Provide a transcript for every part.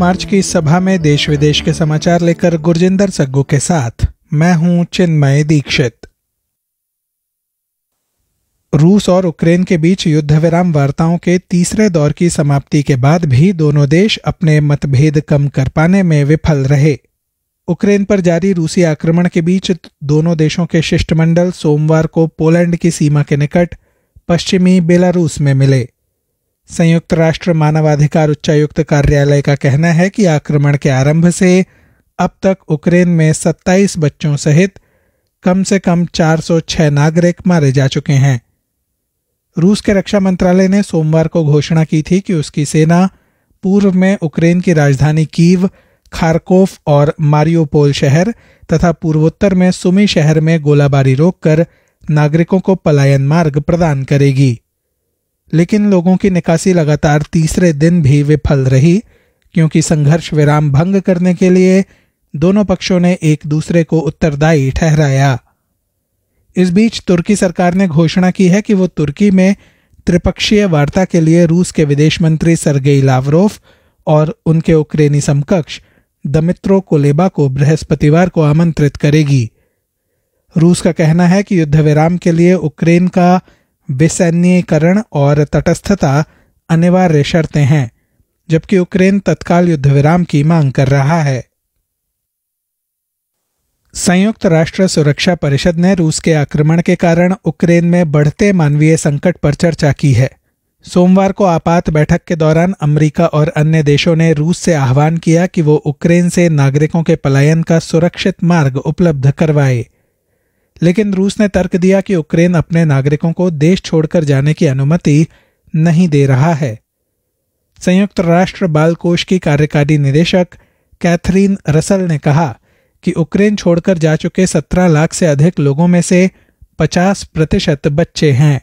मार्च की इस सभा में देश विदेश के समाचार लेकर गुरजिंदर सग्गू के साथ मैं हूं चिन्मय दीक्षित रूस और यूक्रेन के बीच युद्ध विराम वार्ताओं के तीसरे दौर की समाप्ति के बाद भी दोनों देश अपने मतभेद कम कर पाने में विफल रहे यूक्रेन पर जारी रूसी आक्रमण के बीच दोनों देशों के शिष्टमंडल सोमवार को पोलैंड की सीमा के निकट पश्चिमी बेलारूस में मिले संयुक्त राष्ट्र मानवाधिकार उच्चायुक्त कार्यालय का कहना है कि आक्रमण के आरंभ से अब तक उक्रेन में 27 बच्चों सहित कम से कम 406 नागरिक मारे जा चुके हैं रूस के रक्षा मंत्रालय ने सोमवार को घोषणा की थी कि उसकी सेना पूर्व में उक्रेन की राजधानी कीव खारकोफ और मारियोपोल शहर तथा पूर्वोत्तर में सुमी शहर में गोलाबारी रोककर नागरिकों को पलायन मार्ग प्रदान करेगी लेकिन लोगों की निकासी लगातार तीसरे दिन भी विफल रही क्योंकि संघर्ष विराम भंग करने के लिए दोनों पक्षों ने एक दूसरे को उत्तरदायी ठहराया इस बीच तुर्की सरकार ने घोषणा की है कि वो तुर्की में त्रिपक्षीय वार्ता के लिए रूस के विदेश मंत्री सरगेई लावरोफ और उनके उक्रेनी समकक्ष दमित्रो कोलेबा को बृहस्पतिवार को आमंत्रित करेगी रूस का कहना है कि युद्ध विराम के लिए उक्रेन का विसैन्यकरण और तटस्थता अनिवार्य शर्तें हैं जबकि यूक्रेन तत्काल युद्ध विराम की मांग कर रहा है संयुक्त राष्ट्र सुरक्षा परिषद ने रूस के आक्रमण के कारण यूक्रेन में बढ़ते मानवीय संकट पर चर्चा की है सोमवार को आपात बैठक के दौरान अमेरिका और अन्य देशों ने रूस से आह्वान किया कि वो यूक्रेन से नागरिकों के पलायन का सुरक्षित मार्ग उपलब्ध करवाए लेकिन रूस ने तर्क दिया कि यूक्रेन अपने नागरिकों को देश छोड़कर जाने की अनुमति नहीं दे रहा है संयुक्त राष्ट्र बाल कोष की कार्यकारी निदेशक कैथरीन रसल ने कहा कि यूक्रेन छोड़कर जा चुके 17 लाख से अधिक लोगों में से 50 प्रतिशत बच्चे हैं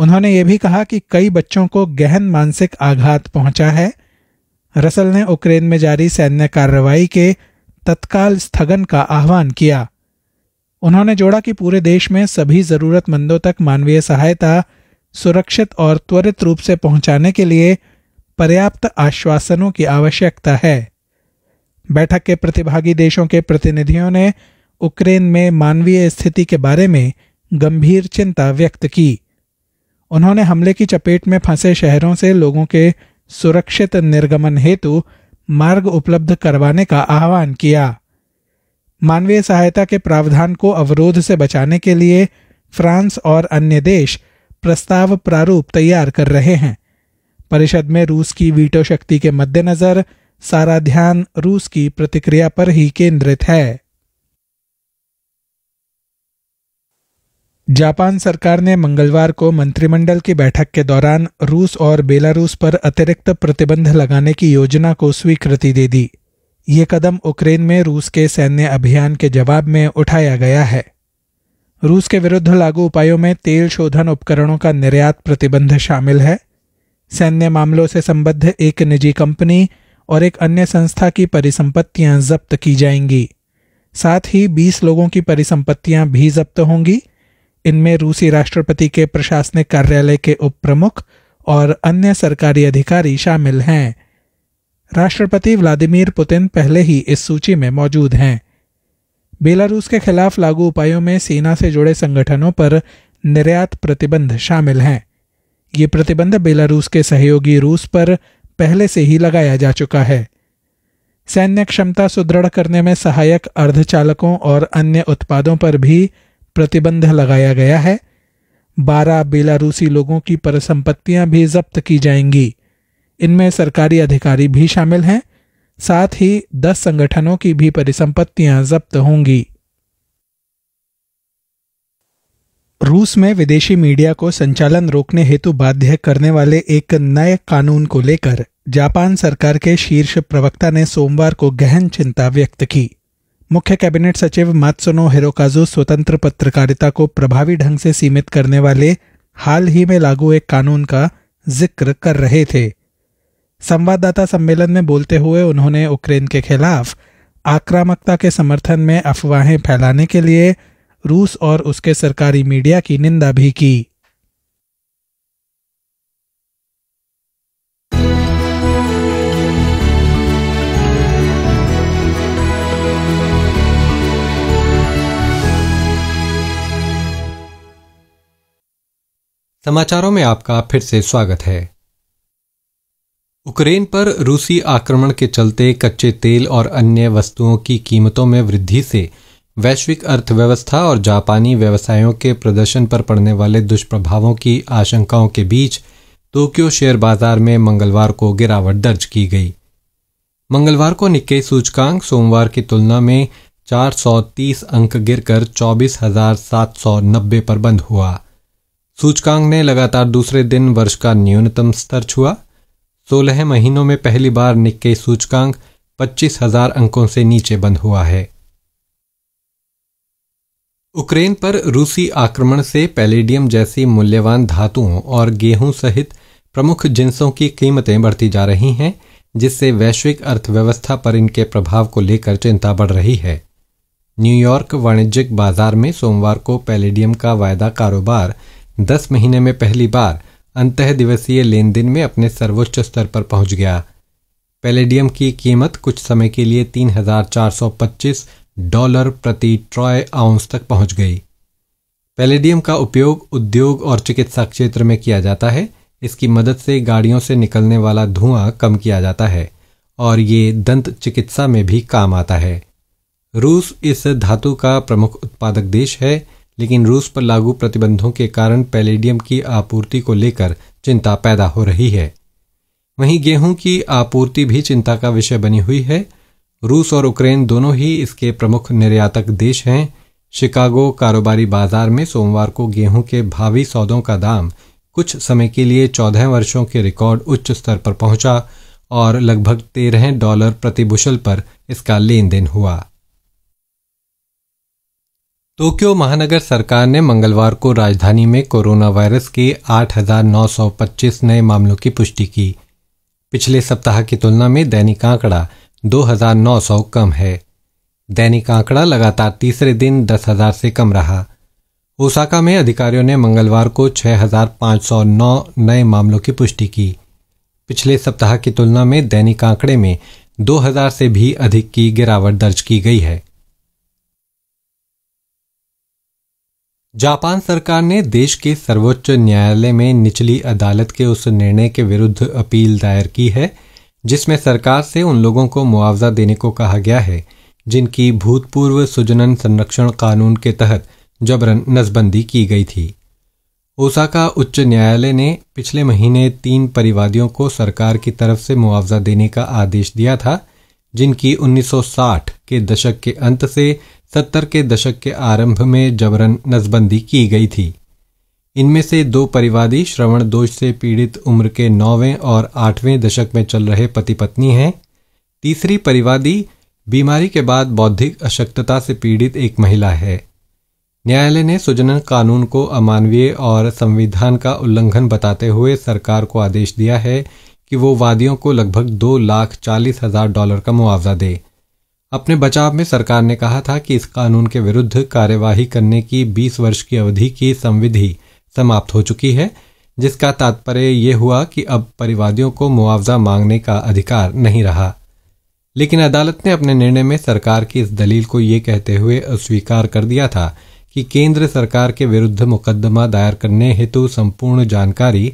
उन्होंने ये भी कहा कि कई बच्चों को गहन मानसिक आघात पहुंचा है रसल ने यूक्रेन में जारी सैन्य कार्रवाई के तत्काल स्थगन का आह्वान किया उन्होंने जोड़ा कि पूरे देश में सभी जरूरतमंदों तक मानवीय सहायता सुरक्षित और त्वरित रूप से पहुंचाने के लिए पर्याप्त आश्वासनों की आवश्यकता है बैठक के प्रतिभागी देशों के प्रतिनिधियों ने उक्रेन में मानवीय स्थिति के बारे में गंभीर चिंता व्यक्त की उन्होंने हमले की चपेट में फंसे शहरों से लोगों के सुरक्षित निर्गमन हेतु मार्ग उपलब्ध करवाने का आह्वान किया मानवीय सहायता के प्रावधान को अवरोध से बचाने के लिए फ्रांस और अन्य देश प्रस्ताव प्रारूप तैयार कर रहे हैं परिषद में रूस की वीटो शक्ति के मद्देनजर सारा ध्यान रूस की प्रतिक्रिया पर ही केंद्रित है जापान सरकार ने मंगलवार को मंत्रिमंडल की बैठक के दौरान रूस और बेलारूस पर अतिरिक्त प्रतिबंध लगाने की योजना को स्वीकृति दे दी ये कदम उक्रेन में रूस के सैन्य अभियान के जवाब में उठाया गया है रूस के विरुद्ध लागू उपायों में तेल शोधन उपकरणों का निर्यात प्रतिबंध शामिल है सैन्य मामलों से संबद्ध एक निजी कंपनी और एक अन्य संस्था की परिसंपत्तियां जब्त की जाएंगी साथ ही 20 लोगों की परिसंपत्तियां भी जब्त होंगी इनमें रूसी राष्ट्रपति के प्रशासनिक कार्यालय के उप प्रमुख और अन्य सरकारी अधिकारी शामिल हैं राष्ट्रपति व्लादिमीर पुतिन पहले ही इस सूची में मौजूद हैं बेलारूस के खिलाफ लागू उपायों में सेना से जुड़े संगठनों पर निर्यात प्रतिबंध शामिल हैं ये प्रतिबंध बेलारूस के सहयोगी रूस पर पहले से ही लगाया जा चुका है सैन्य क्षमता सुदृढ़ करने में सहायक अर्धचालकों और अन्य उत्पादों पर भी प्रतिबंध लगाया गया है बारह बेलारूसी लोगों की परिसंपत्तियां भी जब्त की जाएंगी इनमें सरकारी अधिकारी भी शामिल हैं साथ ही दस संगठनों की भी परिसंपत्तियां जब्त होंगी रूस में विदेशी मीडिया को संचालन रोकने हेतु बाध्य करने वाले एक नए कानून को लेकर जापान सरकार के शीर्ष प्रवक्ता ने सोमवार को गहन चिंता व्यक्त की मुख्य कैबिनेट सचिव मात्सुनो हिरोकाजू स्वतंत्र पत्रकारिता को प्रभावी ढंग से सीमित करने वाले हाल ही में लागू एक कानून का जिक्र कर रहे थे संवाददाता सम्मेलन में बोलते हुए उन्होंने यूक्रेन के खिलाफ आक्रामकता के समर्थन में अफवाहें फैलाने के लिए रूस और उसके सरकारी मीडिया की निंदा भी की समाचारों में आपका फिर से स्वागत है उक्रेन पर रूसी आक्रमण के चलते कच्चे तेल और अन्य वस्तुओं की कीमतों में वृद्धि से वैश्विक अर्थव्यवस्था और जापानी व्यवसायों के प्रदर्शन पर पड़ने वाले दुष्प्रभावों की आशंकाओं के बीच टोक्यो शेयर बाजार में मंगलवार को गिरावट दर्ज की गई मंगलवार को निक्के सूचकांक सोमवार की तुलना में 430 अंक गिरकर 24,790 पर बंद हुआ सूचकांक ने लगातार दूसरे दिन वर्ष का न्यूनतम स्तर छुआ सोलह महीनों में पहली बार निक्के सूचकांक पच्चीस हजार अंकों से नीचे बंद हुआ है उक्रेन पर रूसी आक्रमण से पैलेडियम जैसी मूल्यवान धातुओं और गेहूं सहित प्रमुख जिंसों की कीमतें बढ़ती जा रही हैं जिससे वैश्विक अर्थव्यवस्था पर इनके प्रभाव को लेकर चिंता बढ़ रही है न्यूयॉर्क वाणिज्यिक बाजार में सोमवार को पैलेडियम का वायदा कारोबार 10 महीने में पहली बार अंत दिवसीय लेन देन में अपने सर्वोच्च स्तर पर पहुंच गया पैलेडियम की कीमत कुछ समय के लिए 3,425 डॉलर प्रति ट्रॉय आउंस तक पहुंच गई पैलेडियम का उपयोग उद्योग और चिकित्सा क्षेत्र में किया जाता है इसकी मदद से गाड़ियों से निकलने वाला धुआं कम किया जाता है और ये दंत चिकित्सा में भी काम आता है रूस इस धातु का प्रमुख उत्पादक देश है लेकिन रूस पर लागू प्रतिबंधों के कारण पैलेडियम की आपूर्ति को लेकर चिंता पैदा हो रही है वहीं गेहूं की आपूर्ति भी चिंता का विषय बनी हुई है रूस और यूक्रेन दोनों ही इसके प्रमुख निर्यातक देश हैं शिकागो कारोबारी बाजार में सोमवार को गेहूं के भावी सौदों का दाम कुछ समय के लिए चौदह वर्षों के रिकॉर्ड उच्च स्तर पर पहुंचा और लगभग तेरह डॉलर प्रति बुशल पर इसका लेन देन हुआ टोक्यो महानगर सरकार ने मंगलवार को राजधानी में कोरोना वायरस के 8,925 नए मामलों की पुष्टि की पिछले सप्ताह की तुलना में दैनिक आंकड़ा 2,900 कम है दैनिक आंकड़ा लगातार तीसरे दिन 10,000 से कम रहा ओसाका में अधिकारियों ने मंगलवार को 6,509 नए मामलों की पुष्टि की पिछले सप्ताह की तुलना में दैनिक आंकड़े में 2000 से भी अधिक की गिरावट दर्ज की गई है जापान सरकार ने देश के सर्वोच्च न्यायालय में निचली अदालत के उस निर्णय के विरुद्ध अपील दायर की है जिसमें सरकार से उन लोगों को मुआवजा देने को कहा गया है जिनकी भूतपूर्व सुजनन संरक्षण कानून के तहत जबरन नसबंदी की गई थी ओसाका उच्च न्यायालय ने पिछले महीने तीन परिवादियों को सरकार की तरफ से मुआवजा देने का आदेश दिया था जिनकी 1960 के दशक के अंत से सत्तर के दशक के आरंभ में जबरन नजबंदी की गई थी इनमें से दो परिवादी श्रवण दोष से पीड़ित उम्र के नौवें और आठवें दशक में चल रहे पति पत्नी हैं तीसरी परिवादी बीमारी के बाद बौद्धिक अशक्तता से पीड़ित एक महिला है न्यायालय ने सुजनन कानून को अमानवीय और संविधान का उल्लंघन बताते हुए सरकार को आदेश दिया है कि वो वादियों को लगभग दो लाख चालीस हजार डॉलर का मुआवजा दे अपने बचाव में सरकार ने कहा था कि इस कानून के विरुद्ध कार्यवाही करने की 20 वर्ष की अवधि की संविधि समाप्त हो चुकी है जिसका तात्पर्य यह हुआ कि अब परिवादियों को मुआवजा मांगने का अधिकार नहीं रहा लेकिन अदालत ने अपने निर्णय में सरकार की इस दलील को ये कहते हुए अस्वीकार कर दिया था कि केंद्र सरकार के विरुद्ध मुकदमा दायर करने हेतु संपूर्ण जानकारी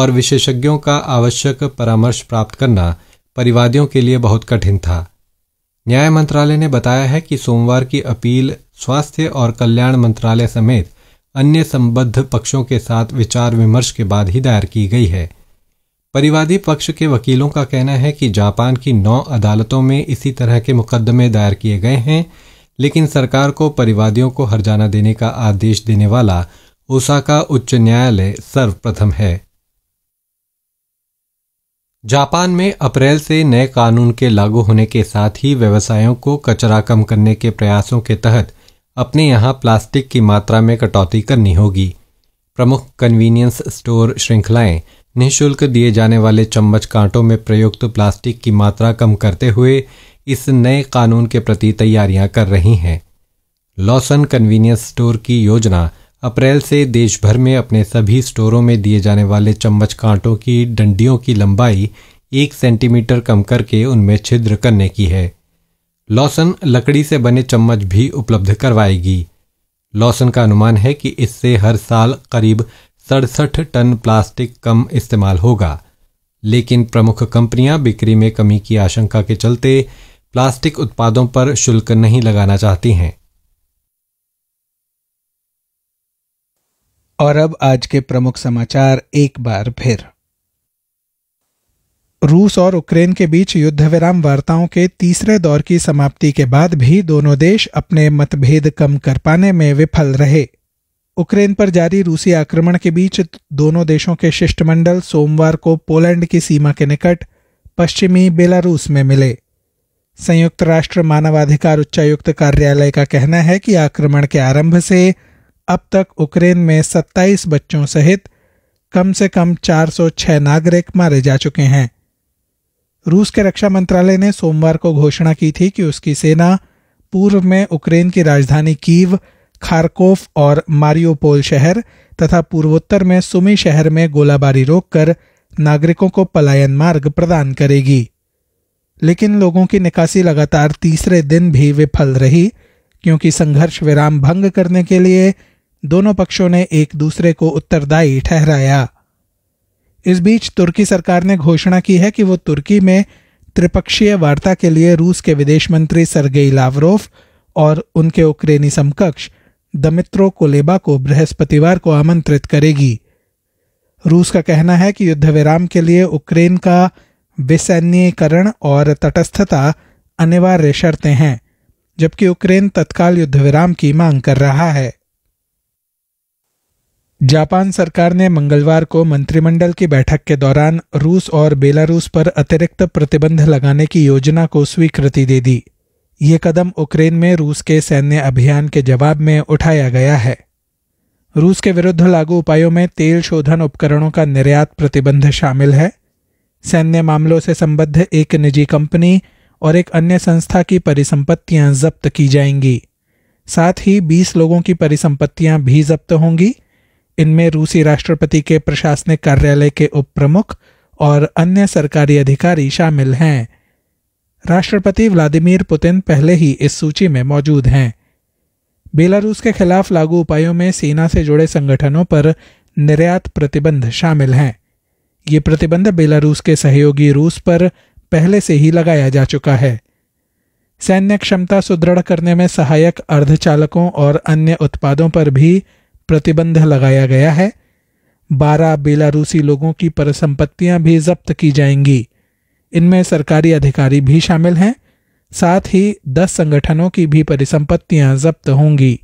और विशेषज्ञों का आवश्यक परामर्श प्राप्त करना परिवादियों के लिए बहुत कठिन था न्याय मंत्रालय ने बताया है कि सोमवार की अपील स्वास्थ्य और कल्याण मंत्रालय समेत अन्य संबद्ध पक्षों के साथ विचार विमर्श के बाद ही दायर की गई है परिवादी पक्ष के वकीलों का कहना है कि जापान की नौ अदालतों में इसी तरह के मुकदमे दायर किए गए हैं लेकिन सरकार को परिवादियों को हरजाना देने का आदेश देने वाला ओसाका उच्च न्यायालय सर्वप्रथम है जापान में अप्रैल से नए कानून के लागू होने के साथ ही व्यवसायों को कचरा कम करने के प्रयासों के तहत अपने यहाँ प्लास्टिक की मात्रा में कटौती करनी होगी प्रमुख कन्वीनियंस स्टोर श्रृंखलाएं निःशुल्क दिए जाने वाले चम्मच कांटों में प्रयुक्त प्लास्टिक की मात्रा कम करते हुए इस नए कानून के प्रति तैयारियां कर रही हैं लॉसन कन्वीनियंस स्टोर की योजना अप्रैल से देश भर में अपने सभी स्टोरों में दिए जाने वाले चम्मच कांटों की डंडियों की लंबाई एक सेंटीमीटर कम करके उनमें छिद्र करने की है लॉसन लकड़ी से बने चम्मच भी उपलब्ध करवाएगी लॉसन का अनुमान है कि इससे हर साल करीब सड़सठ टन प्लास्टिक कम इस्तेमाल होगा लेकिन प्रमुख कंपनियां बिक्री में कमी की आशंका के चलते प्लास्टिक उत्पादों पर शुल्क नहीं लगाना चाहती हैं और अब आज के प्रमुख समाचार एक बार फिर रूस और यूक्रेन के बीच युद्ध विराम वार्ताओं के तीसरे दौर की समाप्ति के बाद भी दोनों देश अपने मतभेद कम कर पाने में विफल रहे यूक्रेन पर जारी रूसी आक्रमण के बीच दोनों देशों के शिष्टमंडल सोमवार को पोलैंड की सीमा के निकट पश्चिमी बेलारूस में मिले संयुक्त राष्ट्र मानवाधिकार उच्चायुक्त कार्यालय का कहना है कि आक्रमण के आरंभ से अब तक उक्रेन में 27 बच्चों सहित कम से कम 406 नागरिक मारे जा चुके हैं रूस के रक्षा मंत्रालय ने सोमवार को घोषणा की थी कि उसकी सेना पूर्व में उक्रेन की राजधानी कीव खारकोफ और मारियोपोल शहर तथा पूर्वोत्तर में सुमी शहर में गोलाबारी रोककर नागरिकों को पलायन मार्ग प्रदान करेगी लेकिन लोगों की निकासी लगातार तीसरे दिन भी विफल रही क्योंकि संघर्ष विराम भंग करने के लिए दोनों पक्षों ने एक दूसरे को उत्तरदायी ठहराया इस बीच तुर्की सरकार ने घोषणा की है कि वो तुर्की में त्रिपक्षीय वार्ता के लिए रूस के विदेश मंत्री सरगेई लावरोफ और उनके उक्रेनी समकक्ष दमित्रो कोलेबा को बृहस्पतिवार को आमंत्रित करेगी रूस का कहना है कि युद्ध विराम के लिए उक्रेन का विसैन्यकरण और तटस्थता अनिवार्य शर्तें हैं जबकि उक्रेन तत्काल युद्ध विराम की मांग कर रहा है जापान सरकार ने मंगलवार को मंत्रिमंडल की बैठक के दौरान रूस और बेलारूस पर अतिरिक्त प्रतिबंध लगाने की योजना को स्वीकृति दे दी ये कदम यूक्रेन में रूस के सैन्य अभियान के जवाब में उठाया गया है रूस के विरुद्ध लागू उपायों में तेल शोधन उपकरणों का निर्यात प्रतिबंध शामिल है सैन्य मामलों से संबद्ध एक निजी कंपनी और एक अन्य संस्था की परिसंपत्तियां जब्त की जाएंगी साथ ही 20 लोगों की परिसंपत्तियां भी जब्त होंगी इनमें रूसी राष्ट्रपति के प्रशासनिक कार्यालय के उप प्रमुख और अन्य सरकारी अधिकारी शामिल हैं राष्ट्रपति व्लादिमीर पुतिन पहले ही इस सूची में मौजूद हैं बेलारूस के खिलाफ लागू उपायों में सेना से जुड़े संगठनों पर निर्यात प्रतिबंध शामिल हैं ये प्रतिबंध बेलारूस के सहयोगी रूस पर पहले से ही लगाया जा चुका है सैन्य क्षमता सुदृढ़ करने में सहायक अर्धचालकों और अन्य उत्पादों पर भी प्रतिबंध लगाया गया है बारह बेलारूसी लोगों की परिसंपत्तियां भी जब्त की जाएंगी इनमें सरकारी अधिकारी भी शामिल हैं साथ ही दस संगठनों की भी परिसंपत्तियां जब्त होंगी